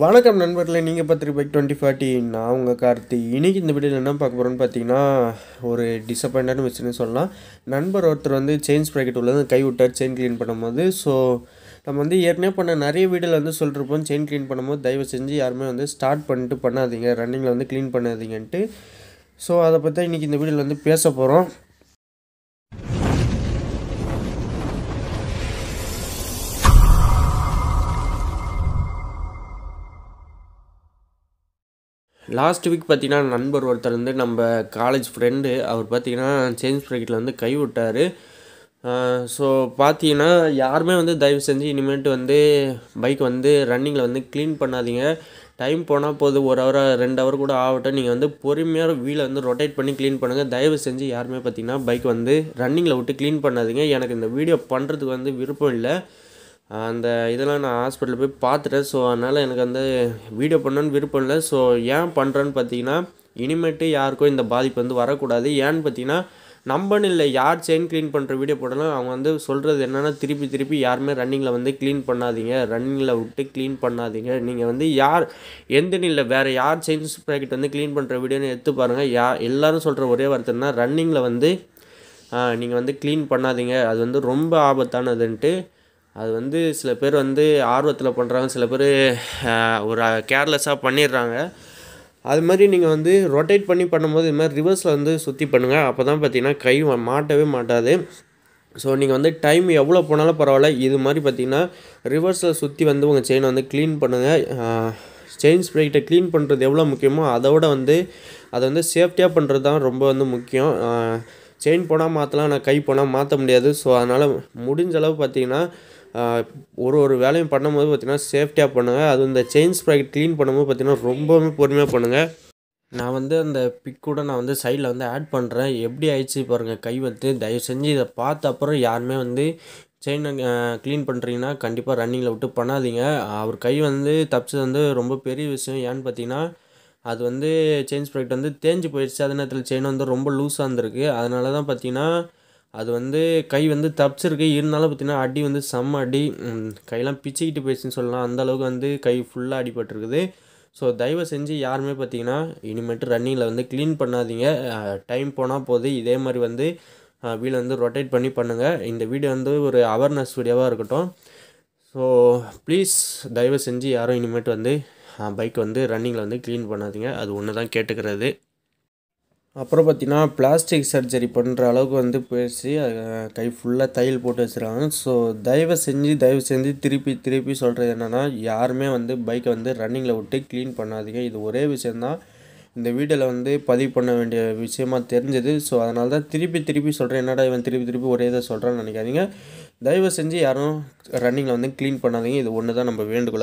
வணக்கம் நண்பர்களே நீங்கள் பார்த்துட்டு பைக் டுவெண்ட்டி ஃபார்ட்டி நான் உங்கள் கார்த்தி இன்றைக்கி இந்த வீடியோவில் என்ன பார்க்க போகிறோன்னு பார்த்தீங்கன்னா ஒரு டிசப்பாயிண்டான விஷயம்னு சொல்லலாம் நண்பர் ஒருத்தர் வந்து செயின் ப்ராக்கெட் உள்ளது கை விட்டார் செயின் க்ளீன் பண்ணும்போது ஸோ நம்ம வந்து ஏற்கனவே பண்ண நிறைய வீடியோவில் வந்து சொல்லிருப்போம் செயின் க்ளீன் பண்ணும்போது தயவு செஞ்சு யாருமே வந்து ஸ்டார்ட் பண்ணிட்டு பண்ணாதீங்க ரன்னிங்கில் வந்து க்ளீன் பண்ணாதீங்கன்ட்டு ஸோ அதை பற்றி இன்றைக்கி இந்த வீடியோவில் வந்து பேச போகிறோம் லாஸ்ட் வீக் பார்த்திங்கன்னா நண்பர் ஒருத்தர் வந்து நம்ம காலேஜ் ஃப்ரெண்டு அவர் பார்த்திங்கன்னா சேஞ்ச் ப்ராக்கெட்டில் வந்து கை விட்டார் ஸோ பார்த்தீங்கன்னா யாருமே வந்து தயவு செஞ்சு இனிமேட்டு வந்து பைக் வந்து ரன்னிங்கில் வந்து க்ளீன் பண்ணாதீங்க டைம் போனால் போது ஒரு ஹவராக ரெண்டு ஹவர் கூட ஆகட்டும் நீங்கள் வந்து பொறுமையாக வீலை வந்து ரொட்டேட் பண்ணி க்ளீன் பண்ணுங்கள் தயவு செஞ்சு யாருமே பார்த்தீங்கன்னா பைக் வந்து ரன்னிங்கில் விட்டு க்ளீன் பண்ணாதீங்க எனக்கு இந்த வீடியோ பண்ணுறதுக்கு வந்து விருப்பம் இல்லை அந்த இதெல்லாம் நான் ஹாஸ்பிட்டலில் போய் பார்த்துட்டேன் ஸோ அதனால் எனக்கு வந்து வீடியோ பண்ணணும்னு விருப்பம் இல்லை ஸோ ஏன் பண்ணுறேன்னு பார்த்தீங்கன்னா இனிமேட்டு யாருக்கும் இந்த பாதிப்பு வந்து வரக்கூடாது ஏன்னு பார்த்தீங்கன்னா நம்பனு இல்லை யார் செயின் க்ளீன் பண்ணுற வீடியோ போடலாம் அவங்க வந்து சொல்கிறது என்னென்னா திருப்பி திருப்பி யாருமே ரன்னிங்கில் வந்து க்ளீன் பண்ணாதீங்க ரன்னிங்கில் விட்டு க்ளீன் பண்ணாதீங்க நீங்கள் வந்து யார் எந்த இல்லை வேறு யார் செயின்ஸ் ப்ராக்கெட் வந்து க்ளீன் பண்ணுற வீடியோன்னு எடுத்து பாருங்கள் யா எல்லோரும் சொல்கிற ஒரே வார்த்தைன்னா ரன்னிங்கில் வந்து நீங்கள் வந்து க்ளீன் பண்ணாதீங்க அது வந்து ரொம்ப ஆபத்தானதுன்ட்டு அது வந்து சில பேர் வந்து ஆர்வத்தில் பண்ணுறாங்க சில பேர் ஒரு கேர்லெஸ்ஸாக பண்ணிடுறாங்க அது மாதிரி நீங்கள் வந்து ரொட்டேட் பண்ணி பண்ணும்போது இது மாதிரி ரிவர்ஸில் வந்து சுற்றி பண்ணுங்கள் அப்போ தான் பார்த்தீங்கன்னா கை மாட்டவே மாட்டாது ஸோ நீங்கள் வந்து டைம் எவ்வளோ போனாலும் பரவாயில்ல இது மாதிரி பார்த்தீங்கன்னா ரிவர்ஸில் சுற்றி வந்து உங்கள் செயினை வந்து க்ளீன் பண்ணுங்கள் செயின் ஸ்ப்ரேட்டை க்ளீன் பண்ணுறது எவ்வளோ முக்கியமோ அதை விட வந்து அதை வந்து சேஃப்டியாக பண்ணுறது தான் ரொம்ப வந்து முக்கியம் செயின் போனால் மாற்றலாம் ஆனால் கை போனால் மாற்ற முடியாது ஸோ அதனால் முடிஞ்ச அளவு பார்த்தீங்கன்னா ஒரு ஒரு வேலையும் பண்ணும்போது பார்த்திங்கன்னா சேஃப்டியாக பண்ணுங்கள் அது இந்த செயின் ஸ்ப்ராக்கெட் க்ளீன் பண்ணும்போது பார்த்திங்கன்னா ரொம்பவுமே பொறுமையாக பண்ணுங்கள் நான் வந்து அந்த பிக் கூட நான் வந்து சைடில் வந்து ஆட் பண்ணுறேன் எப்படி ஆயிடுச்சு பாருங்கள் கை வந்து தயவு செஞ்சு இதை பார்த்த அப்புறம் யாருமே வந்து செயினை க்ளீன் பண்ணுறீங்கன்னா கண்டிப்பாக ரன்னிங்கில் விட்டு பண்ணாதீங்க அவர் கை வந்து தப்பிச்சது வந்து ரொம்ப பெரிய விஷயம் ஏன்னு பார்த்தீங்கன்னா அது வந்து செயின் ஸ்ப்ரெட் வந்து தேஞ்சு போயிடுச்சு அதே நேரத்தில் செயின் வந்து ரொம்ப லூஸாக இருந்திருக்கு அதனால தான் பார்த்தீங்கன்னா அது வந்து கை வந்து தப்பிச்சிருக்கு இருந்தாலும் பார்த்தீங்கன்னா அடி வந்து செம்ம அடி கையெல்லாம் பிச்சுக்கிட்டு போயிடுச்சுன்னு சொல்லலாம் அந்தளவுக்கு வந்து கை ஃபுல்லாக அடிபட்டிருக்குது ஸோ தயவு செஞ்சு யாருமே பார்த்தீங்கன்னா இனிமேட்டு ரன்னிங்கில் வந்து க்ளீன் பண்ணாதீங்க டைம் போனால் போது இதே மாதிரி வந்து வீல வந்து ரொட்டேட் பண்ணி பண்ணுங்கள் இந்த வீடியோ வந்து ஒரு அவேர்னஸ் வீடியோவாக இருக்கட்டும் ஸோ ப்ளீஸ் தயவு செஞ்சு யாரும் இனிமேட்டு வந்து பைக் வந்து ரன்னிங்கில் வந்து க்ளீன் பண்ணாதீங்க அது ஒன்று தான் கேட்டுக்கிறது அப்புறம் பார்த்திங்கன்னா பிளாஸ்டிக் சர்ஜரி பண்ணுற அளவுக்கு வந்து பேசி கை ஃபுல்லாக தையல் போட்டு வச்சுருவாங்க ஸோ தயவு செஞ்சு தயவு செஞ்சு திருப்பி திருப்பி சொல்கிறது என்னென்னா யாருமே வந்து பைக்கை வந்து ரன்னிங்கில் விட்டு க்ளீன் பண்ணாதீங்க இது ஒரே விஷயந்தான் இந்த வீடியோவில் வந்து பதிவு பண்ண வேண்டிய விஷயமா தெரிஞ்சது ஸோ அதனால தான் திருப்பி திருப்பி சொல்கிறேன் என்னடா இவன் திருப்பி திருப்பி ஒரே இதை சொல்கிறான்னு நினைக்காதீங்க தயவு செஞ்சு யாரும் ரன்னிங்கில் வந்து க்ளீன் பண்ணாதீங்க இது ஒன்று தான் நம்ம வேண்டுகோள்